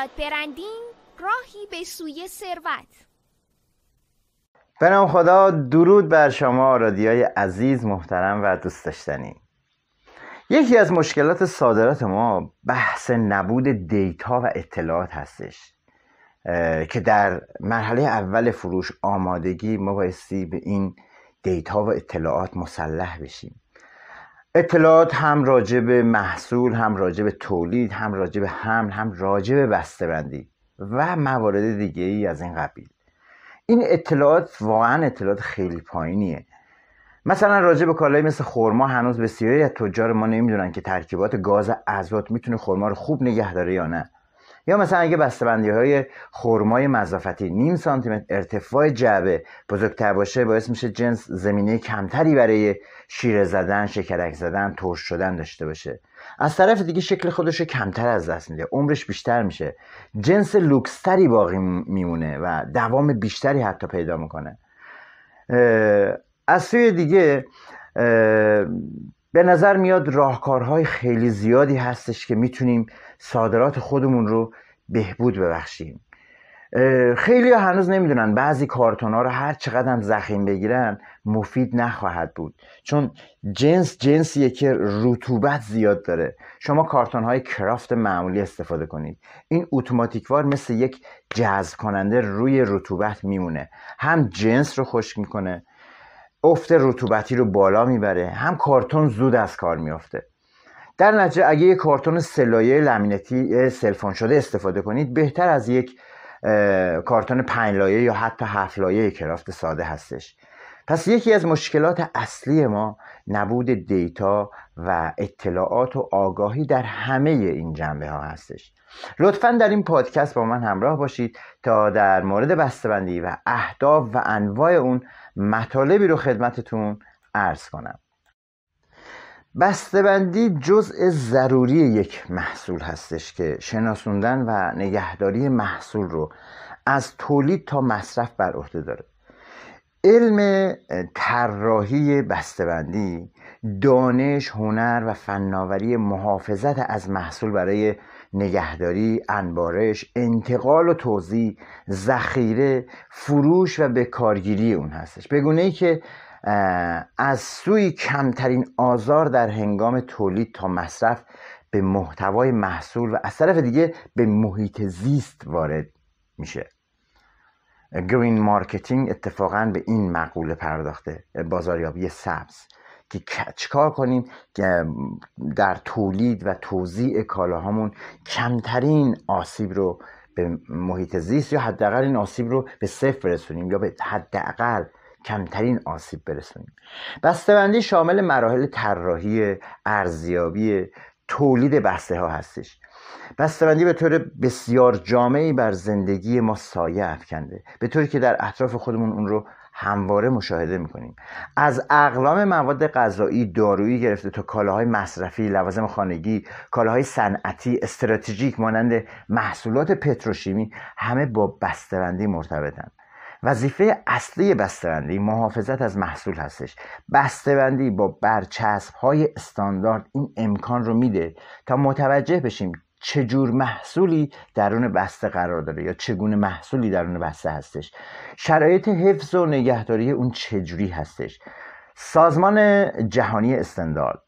برات راهی به سوی ثروت بنام خدا درود بر شما رادیای عزیز محترم و دوست داشتنی یکی از مشکلات صادرات ما بحث نبود دیتا و اطلاعات هستش که در مرحله اول فروش آمادگی ما بایستی به این دیتا و اطلاعات مسلح بشیم اطلاعات هم راجع به محصول هم راجع به تولید هم راجع به حمل هم راجع به بسته‌بندی و موارد دیگه ای از این قبیل این اطلاعات واقعا اطلاعات خیلی پایینیه مثلا راجع به کالایی مثل خرما هنوز بسیاری از تجار ما نمیدونن که ترکیبات گاز ازوات میتونه خرما رو خوب نگه داره یا نه یا مثلا اگه بسته‌بندی های خرمای مزافتی نیم سانتیمتر ارتفاع جعبه بزرگتر باشه باعث میشه جنس زمینه کمتری برای شیره زدن، شکرک زدن، ترش شدن داشته باشه. از طرف دیگه شکل خودش کمتر از دست میده، عمرش بیشتر میشه. جنس لوکستری باقی میمونه و دوام بیشتری حتی پیدا میکنه. از سوی دیگه به نظر میاد راهکارهای خیلی زیادی هستش که میتونیم صادرات خودمون رو بهبود ببخشیم خیلی هنوز نمیدونن بعضی کارتون ها رو هر چقدر هم زخیم بگیرن مفید نخواهد بود چون جنس جنسیه که رطوبت زیاد داره شما کارتون های کرافت معمولی استفاده کنید این اتوماتیکوار مثل یک جذب کننده روی رطوبت میمونه هم جنس رو خشک میکنه افت رطوبتی رو بالا میبره هم کارتون زود از کار میافته در نتیجه اگه یک کارتون سلایه لامینتی سلفون شده استفاده کنید بهتر از یک کارتون پنج لایه یا حتی هفت لایه کرافت ساده هستش پس یکی از مشکلات اصلی ما نبود دیتا و اطلاعات و آگاهی در همه این جنبه ها هستش لطفا در این پادکست با من همراه باشید تا در مورد بستبندی و اهداف و انواع اون مطالبی رو خدمتتون عرض کنم بندی جزء ضروری یک محصول هستش که شناسوندن و نگهداری محصول رو از تولید تا مصرف بر عهده داره علم طراحی بستهبندی دانش هنر و فناوری محافظت از محصول برای نگهداری انبارش انتقال و توضیح، ذخیره فروش و به کارگیری اون هستش بگونه ای که از سوی کمترین آزار در هنگام تولید تا مصرف به محتوای محصول و از طرف دیگه به محیط زیست وارد میشه گرین مارکتینگ اتفاقا به این مقوله پرداخته بازاریابی سبز که چکار کنیم در تولید و توزیع کالاهامون کمترین آسیب رو به محیط زیست یا حداقل این آسیب رو به صفر برسونیم یا به حداقل کمترین آسیب برسونیم بسته‌بندی شامل مراحل طراحی ارزیابی تولید بسته ها هستش بسته‌بندی به طور بسیار جامعی بر زندگی ما سایه افکنده به طوری که در اطراف خودمون اون رو همواره مشاهده میکنیم از اقلام مواد غذایی دارویی گرفته تا کالاهای مصرفی لوازم خانگی کالاهای صنعتی استراتژیک مانند محصولات پتروشیمی همه با بسته‌بندی مرتبطند وظیفه اصلی بسته‌بندی محافظت از محصول هستش بسته‌بندی با برچسب های استاندارد این امکان رو میده تا متوجه بشیم چجور محصولی درون بسته قرار داره یا چگونه محصولی درون بسته هستش شرایط حفظ و نگهداری اون چجوری هستش سازمان جهانی استاندارد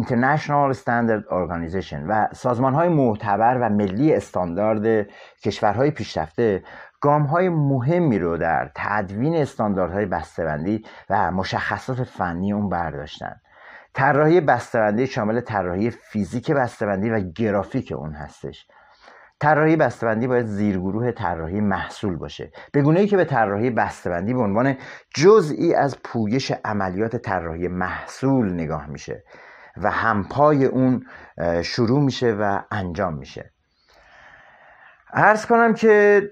International Standard Organization و سازمان های معتبر و ملی استاندارد کشورهای پیشرفته گام های مهمی رو در تدوین استانداردهای بسته‌بندی و مشخصات فنی اون برداشتن طراحی بسته‌بندی شامل طراحی فیزیک بسته‌بندی و گرافیک اون هستش طراحی بسته‌بندی باید زیرگروه طراحی محصول باشه به گونه‌ای که به طراحی بسته‌بندی به عنوان جزئی از پویش عملیات طراحی محصول نگاه میشه و همپای اون شروع میشه و انجام میشه عرض کنم که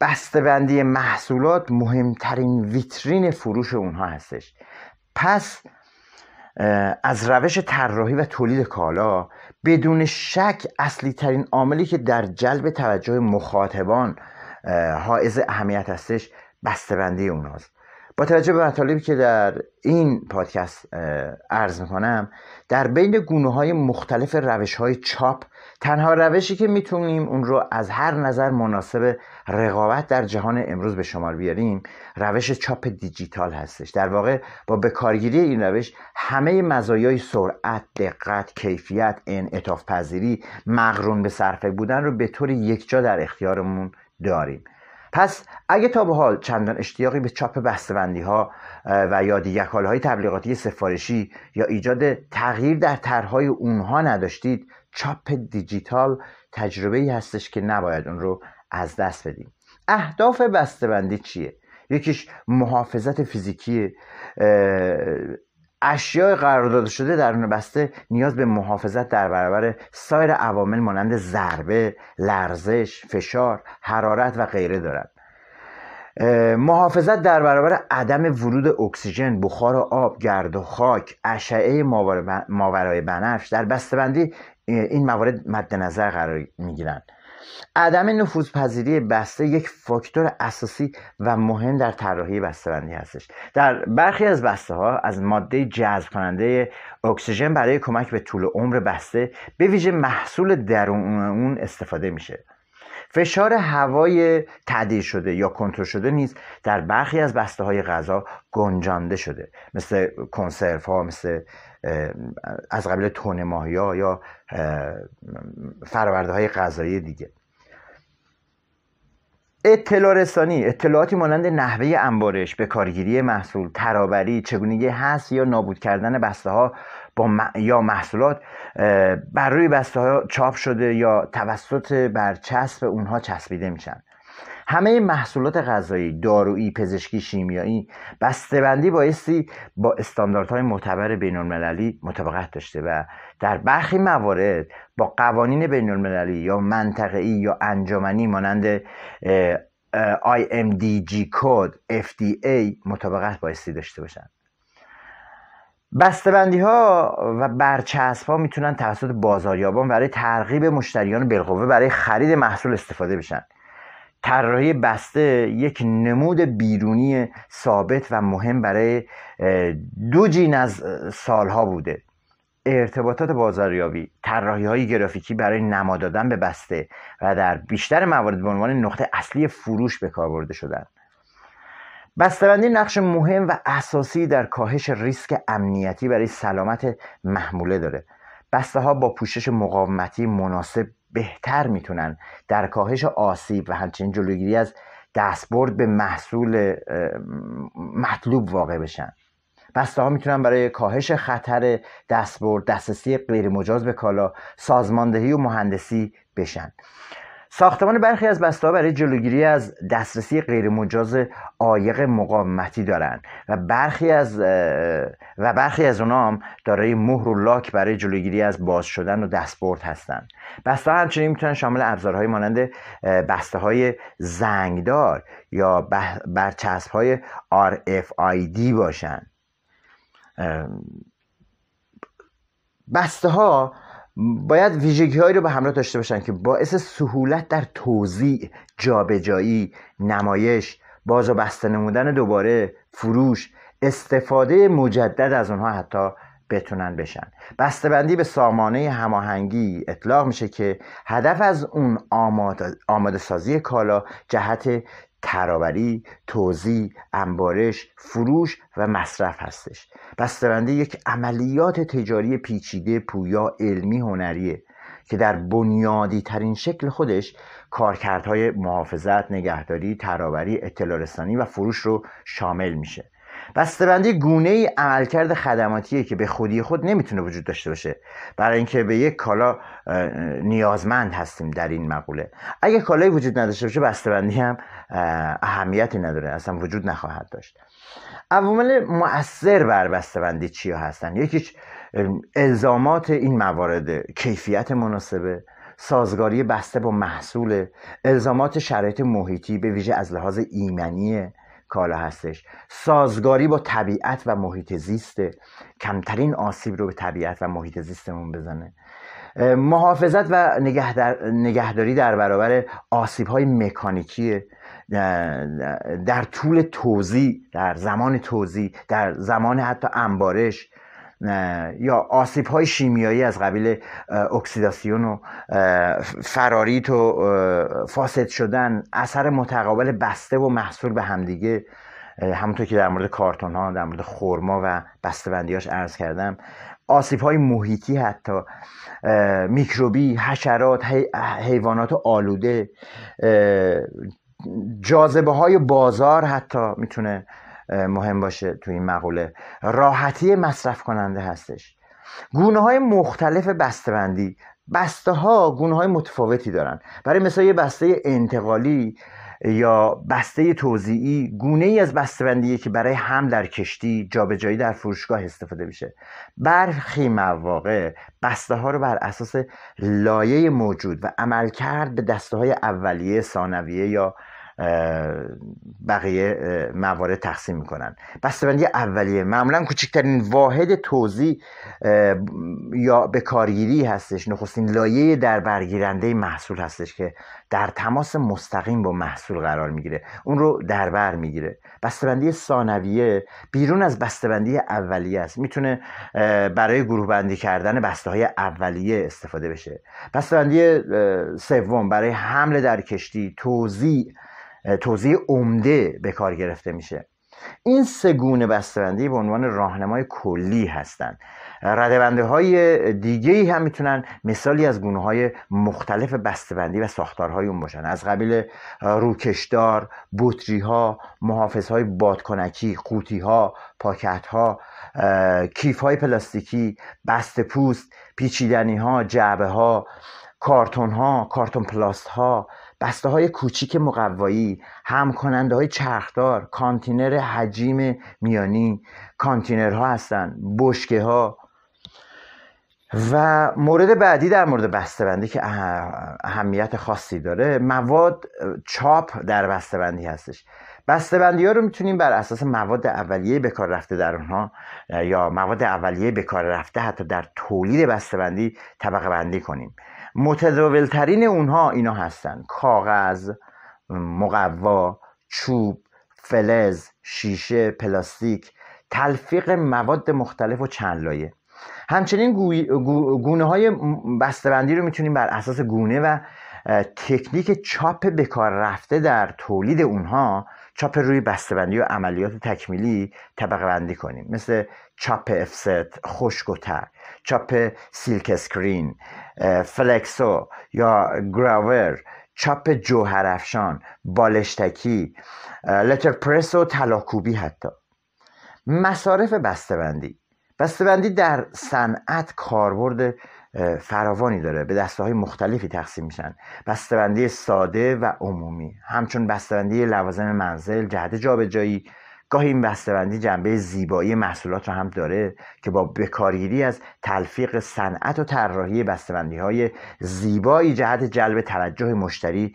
بسته‌بندی محصولات مهمترین ویترین فروش اونها هستش پس از روش طراحی و تولید کالا بدون شک اصلی ترین عاملی که در جلب توجه مخاطبان حائز اهمیت هستش بسته‌بندی اوناست با توجه به مطالبی که در این پادکست عرض میکنم در بین گونه های مختلف روش های چاپ تنها روشی که میتونیم اون رو از هر نظر مناسب رقابت در جهان امروز به شمار بیاریم روش چاپ دیجیتال هستش در واقع با بکارگیری این روش همه مزایای سرعت دقت کیفیت انعطاف پذیری مقرون به صرفه بودن رو به طور یکجا در اختیارمون داریم پس اگه تا به حال چندان اشتیاقی به چاپ بسته‌بندی ها و یا دیگر های تبلیغاتی سفارشی یا ایجاد تغییر در طرحهای اونها نداشتید چاپ دیجیتال تجربه ای هستش که نباید اون رو از دست بدیم اهداف بسته‌بندی چیه یکیش محافظت فیزیکی اشیاء داده شده در اون بسته نیاز به محافظت در برابر سایر عوامل مانند ضربه، لرزش، فشار، حرارت و غیره دارد محافظت در برابر عدم ورود اکسیژن، بخار و آب، گرد و خاک، اشعه ماورای بنفش در بسته‌بندی این موارد مد نظر قرار میگیرند. عدم نفوذپذیری بسته یک فاکتور اساسی و مهم در طراحی بسته‌بندی هستش در برخی از بسته ها از ماده جذب کننده اکسیژن برای کمک به طول عمر بسته به ویژه محصول درون اون استفاده میشه فشار هوای تعدیل شده یا کنترل شده نیز در برخی از بسته های غذا گنجانده شده مثل کنسروها ها مثل از قبل تون ماهی ها یا فرورده های غذایی دیگه اطلاع اطلاعاتی مانند نحوه انبارش به کارگیری محصول ترابری چگونگی هست یا نابود کردن بسته ها یا محصولات بر روی بسته ها چاپ شده یا توسط برچسب اونها چسبیده میشن همه محصولات غذایی، دارویی، پزشکی، شیمیایی بسته‌بندی بایستی با استانداردهای معتبر بین‌المللی مطابقت داشته و در برخی موارد با قوانین بین‌المللی یا منطقه‌ای یا انجمنی مانند IMDG کد FDA مطابقت بایستی داشته باشند. بستبندی ها و برچسب ها میتونن توسط بازاریابان برای ترغیب مشتریان بالقوه برای خرید محصول استفاده بشن طراحی بسته یک نمود بیرونی ثابت و مهم برای دو جین از سالها بوده ارتباطات بازاریابی طراحی های گرافیکی برای نما دادن به بسته و در بیشتر موارد به عنوان نقطه اصلی فروش به کار برده شدند بسته‌بندی نقش مهم و اساسی در کاهش ریسک امنیتی برای سلامت محموله داره بسته ها با پوشش مقاومتی مناسب بهتر میتونن در کاهش آسیب و همچنین جلوگیری از دستبرد به محصول مطلوب واقع بشن بسته ها میتونن برای کاهش خطر دستبرد دسترسی غیرمجاز به کالا سازماندهی و مهندسی بشن ساختمان برخی از ها برای جلوگیری از دسترسی غیرمجاز عایق مقاومتی دارند و برخی از و برخی از اونا هم دارای مهر و لاک برای جلوگیری از باز شدن و دستبرد هستند بسته همچنین میتونن شامل ابزارهای مانند بسته های زنگدار یا برچسب های RFID باشن بسته ها باید ویژگی هایی رو به همراه داشته باشن که باعث سهولت در توزیع جابجایی نمایش باز و بسته نمودن دوباره فروش استفاده مجدد از اونها حتی بتونن بشن بندی به سامانه هماهنگی اطلاق میشه که هدف از اون آماده, آماده سازی کالا جهت ترابری، توزیع، انبارش، فروش و مصرف هستش بسترنده یک عملیات تجاری پیچیده پویا علمی هنریه که در بنیادی ترین شکل خودش کارکردهای محافظت، نگهداری، ترابری، اطلاع و فروش رو شامل میشه بسته‌بندی گونه ای عملکرد خدماتیه که به خودی خود نمیتونه وجود داشته باشه برای اینکه به یک کالا نیازمند هستیم در این مقوله اگه کالایی وجود نداشته باشه بسته‌بندی هم اهمیتی نداره اصلا وجود نخواهد داشت عوامل مؤثر بر بسته‌بندی چیا هستن یکیش الزامات این موارد کیفیت مناسبه سازگاری بسته با محصول الزامات شرایط محیطی به ویژه از لحاظ ایمنیه کالا هستش سازگاری با طبیعت و محیط زیسته کمترین آسیب رو به طبیعت و محیط زیستمون بزنه محافظت و نگهداری در برابر آسیب های مکانیکی در طول توزیع در زمان توزیع در زمان حتی انبارش یا آسیب های شیمیایی از قبیل اکسیداسیون و فراریت و فاسد شدن اثر متقابل بسته و محصول به همدیگه همونطور که در مورد کارتون ها در مورد خورما و هاش عرض کردم آسیب های محیطی حتی میکروبی حشرات حیوانات آلوده جاذبه های بازار حتی میتونه مهم باشه تو این مقوله راحتی مصرف کننده هستش گونه های مختلف بسته‌بندی بسته ها گونه های متفاوتی دارن برای مثال یه بسته انتقالی یا بسته توضیعی گونه ای از بسته‌بندیه که برای هم در کشتی جابجایی در فروشگاه استفاده میشه برخی مواقع بسته ها رو بر اساس لایه موجود و عملکرد به دسته های اولیه ثانویه یا بقیه موارد تقسیم میکنن بستبندی اولیه معمولا کوچکترین واحد توضیح یا به کارگیری هستش نخستین لایه در برگیرنده محصول هستش که در تماس مستقیم با محصول قرار میگیره اون رو دربر بر میگیره بستبندی ثانویه بیرون از بستبندی اولیه است میتونه برای گروه بندی کردن بسته های اولیه استفاده بشه بستبندی سوم برای حمل در کشتی توزیع توضیح عمده به کار گرفته میشه این سه گونه بسته‌بندی به عنوان راهنمای کلی هستند رده های دیگه ای هم میتونن مثالی از گونه های مختلف بسته‌بندی و ساختارهای اون باشن از قبیل روکشدار، بطری ها، محافظ های بادکنکی، قوطی ها، پاکت ها، کیف های پلاستیکی، بست پوست، پیچیدنی ها، جعبه ها، کارتون ها کارتون پلاست ها بسته های کوچیک مقوایی هم کننده های چرخدار کانتینر حجیم میانی کانتینر ها هستند بشکه ها و مورد بعدی در مورد بسته بندی که اهمیت خاصی داره مواد چاپ در بسته بندی هستش بندی ها رو میتونیم بر اساس مواد اولیه به کار رفته در اونها یا مواد اولیه به کار رفته حتی در تولید بندی طبقه بندی کنیم متداولترین اونها اینا هستن کاغذ مقوا چوب فلز شیشه پلاستیک تلفیق مواد مختلف و چند لایه همچنین گونه های بستبندی رو میتونیم بر اساس گونه و تکنیک چاپ بکار رفته در تولید اونها چاپ روی بستبندی و عملیات تکمیلی طبقه بندی کنیم مثل چاپ افست خشک و تر چاپ سیلک اسکرین فلکسو یا گراور چاپ جوهرفشان بالشتکی لتر پرس و تلاکوبی حتی مصارف بستبندی، بستبندی در صنعت کاربرد فراوانی داره به دسته های مختلفی تقسیم میشن بستهبندی ساده و عمومی همچون بستبندی لوازم منزل جهت جابجایی گاهی این بسته‌بندی جنبه زیبایی محصولات را هم داره که با بکارگیری از تلفیق صنعت و طراحی بسته‌بندی‌های زیبایی جهت جلب توجه مشتری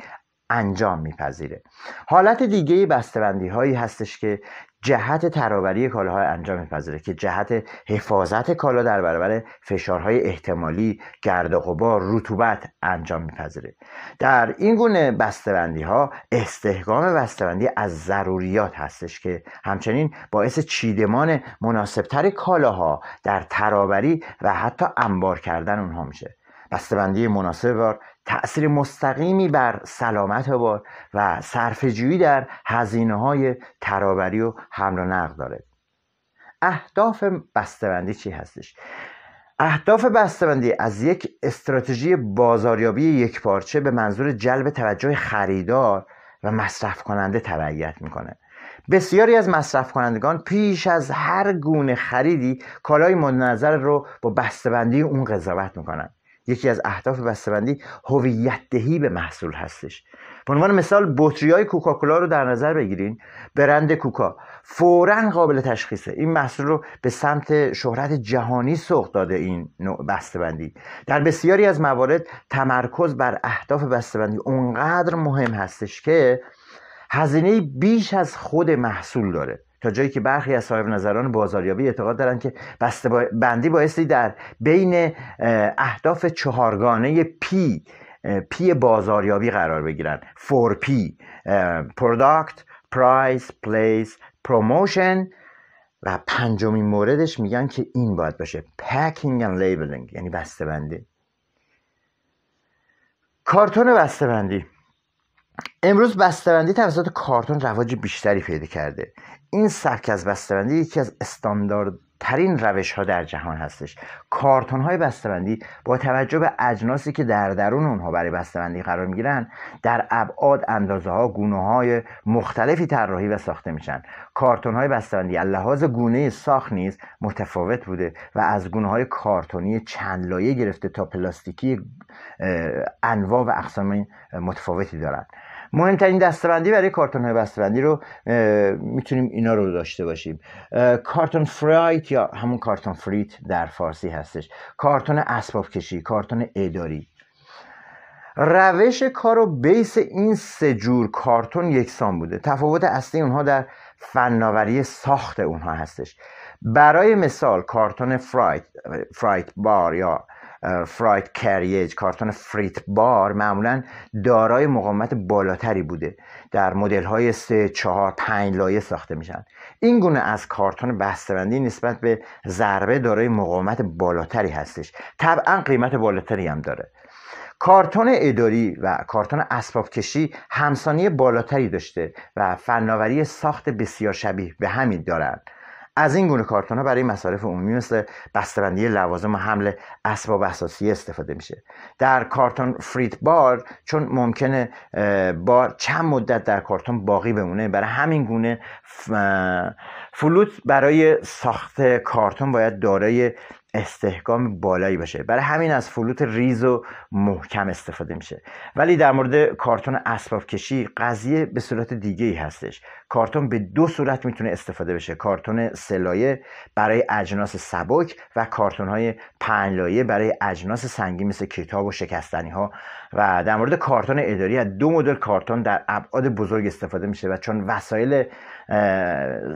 انجام میپذیره حالت دیگه بستبندی هایی هستش که جهت ترابری کالاهای انجام میپذیره که جهت حفاظت کالا در برابر فشارهای احتمالی گرد و غبار رطوبت انجام میپذیره در این گونه بسته‌بندی ها استحکام بسته‌بندی از ضروریات هستش که همچنین باعث چیدمان مناسبتر کالاها در ترابری و حتی انبار کردن اونها میشه بستبندی مناسب بار تأثیر مستقیمی بر سلامت بار و صرفه‌جویی در هزینه های ترابری و حمل و نقل داره اهداف بستبندی چی هستش اهداف بستبندی از یک استراتژی بازاریابی یکپارچه به منظور جلب توجه خریدار و مصرف کننده تبعیت میکنه بسیاری از مصرف کنندگان پیش از هر گونه خریدی کالای مد رو با بستبندی اون قضاوت میکنن یکی از اهداف بسته‌بندی هویت دهی به محصول هستش به عنوان مثال بطری های کوکاکولا رو در نظر بگیرین برند کوکا فورا قابل تشخیصه این محصول رو به سمت شهرت جهانی سوق داده این نوع بسته‌بندی در بسیاری از موارد تمرکز بر اهداف بسته‌بندی اونقدر مهم هستش که هزینه بیش از خود محصول داره تا جایی که برخی از صاحب نظران بازاریابی اعتقاد دارند که بسته بندی بایستی در بین اهداف چهارگانه پی پی بازاریابی قرار بگیرن 4 پی پروداکت پرایس پلیس پروموشن و پنجمین موردش میگن که این باید باشه پکینگ and لیبلینگ یعنی بسته بندی کارتون بسته بندی امروز بسته‌بندی توسط کارتون رواج بیشتری پیدا کرده این سبک از بسته‌بندی یکی از استاندارد ترین روش ها در جهان هستش کارتون های بستبندی با توجه به اجناسی که در درون اونها برای بستبندی قرار میگیرن در ابعاد اندازه ها گونه های مختلفی طراحی و ساخته میشن کارتون های بسته‌بندی لحاظ گونه ساخت نیز متفاوت بوده و از گونه های کارتونی چند لایه گرفته تا پلاستیکی انواع و اقسام متفاوتی دارند مهمترین دستبندی برای کارتون های بستبندی رو میتونیم اینا رو داشته باشیم کارتون فرایت یا همون کارتون فریت در فارسی هستش کارتون اسباب کشی کارتون اداری روش کار و بیس این سه جور کارتون یکسان بوده تفاوت اصلی اونها در فناوری ساخت اونها هستش برای مثال کارتون فرایت, فرایت بار یا فرایت کریج کارتون فریت بار معمولا دارای مقاومت بالاتری بوده در مدل های 3 4 5 لایه ساخته میشن این گونه از کارتون بسته‌بندی نسبت به ضربه دارای مقاومت بالاتری هستش طبعا قیمت بالاتری هم داره کارتون اداری و کارتون اسباب کشی همسانی بالاتری داشته و فناوری ساخت بسیار شبیه به همین دارند از این گونه ها برای مصارف عمومی مثل بسته‌بندی لوازم و حمل اسباب اساسی استفاده میشه در کارتون فریت بار چون ممکنه بار چند مدت در کارتون باقی بمونه برای همین گونه فلوت برای ساخت کارتون باید دارای استحکام بالایی باشه برای همین از فلوت ریز و محکم استفاده میشه ولی در مورد کارتون اسباب کشی قضیه به صورت دیگه ای هستش کارتون به دو صورت میتونه استفاده بشه کارتون سلایه برای اجناس سبک و کارتون های پنلایه برای اجناس سنگی مثل کتاب و شکستنی ها و در مورد کارتون اداری از دو مدل کارتون در ابعاد بزرگ استفاده میشه و چون وسایل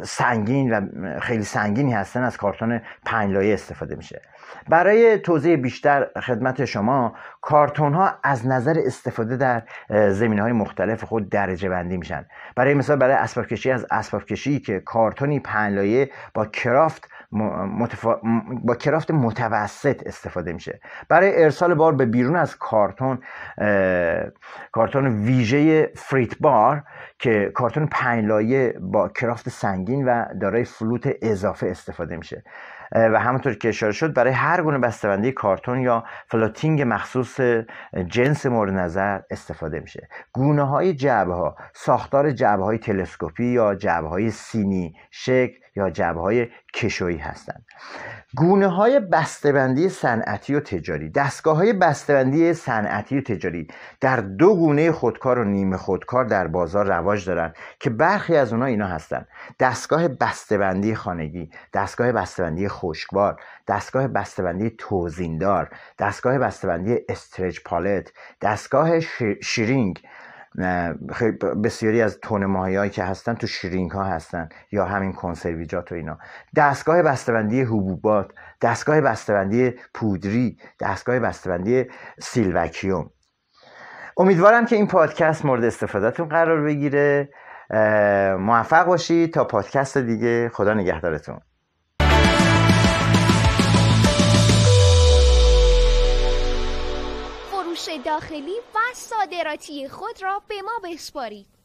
سنگین و خیلی سنگینی هستن از کارتون پنلایه استفاده میشه برای توضیح بیشتر خدمت شما کارتون ها از نظر استفاده در زمین های مختلف خود درجه بندی میشن برای مثال برای اسباب کشی از اسباب کشی که کارتونی پنلایه با کرافت با کرافت متوسط استفاده میشه برای ارسال بار به بیرون از کارتون کارتون ویژه فریت بار که کارتون پنج با کرافت سنگین و دارای فلوت اضافه استفاده میشه و همونطور که اشاره شد برای هر گونه بسته‌بندی کارتون یا فلوتینگ مخصوص جنس مورد نظر استفاده میشه گونه های جعبه ها ساختار جعبه های تلسکوپی یا جعبه های سینی شکل یا جعبه های کشویی هستند گونه های بسته‌بندی صنعتی و تجاری دستگاه های بسته‌بندی صنعتی و تجاری در دو گونه خودکار و نیمه خودکار در بازار رواج دارن که برخی از اونها اینا هستن دستگاه بسته‌بندی خانگی دستگاه بسته‌بندی خشکبار دستگاه بسته‌بندی توزیندار دستگاه بسته‌بندی استرج پالت دستگاه شیرینگ بسیاری از تون که هستن تو شیرینگ ها هستن یا همین کنسرویجات و اینا دستگاه بسته‌بندی حبوبات دستگاه بسته‌بندی پودری دستگاه بسته‌بندی سیلوکیوم امیدوارم که این پادکست مورد استفادهتون قرار بگیره موفق باشید تا پادکست دیگه خدا نگهدارتون فروش داخلی و صادراتی خود را به ما بسپارید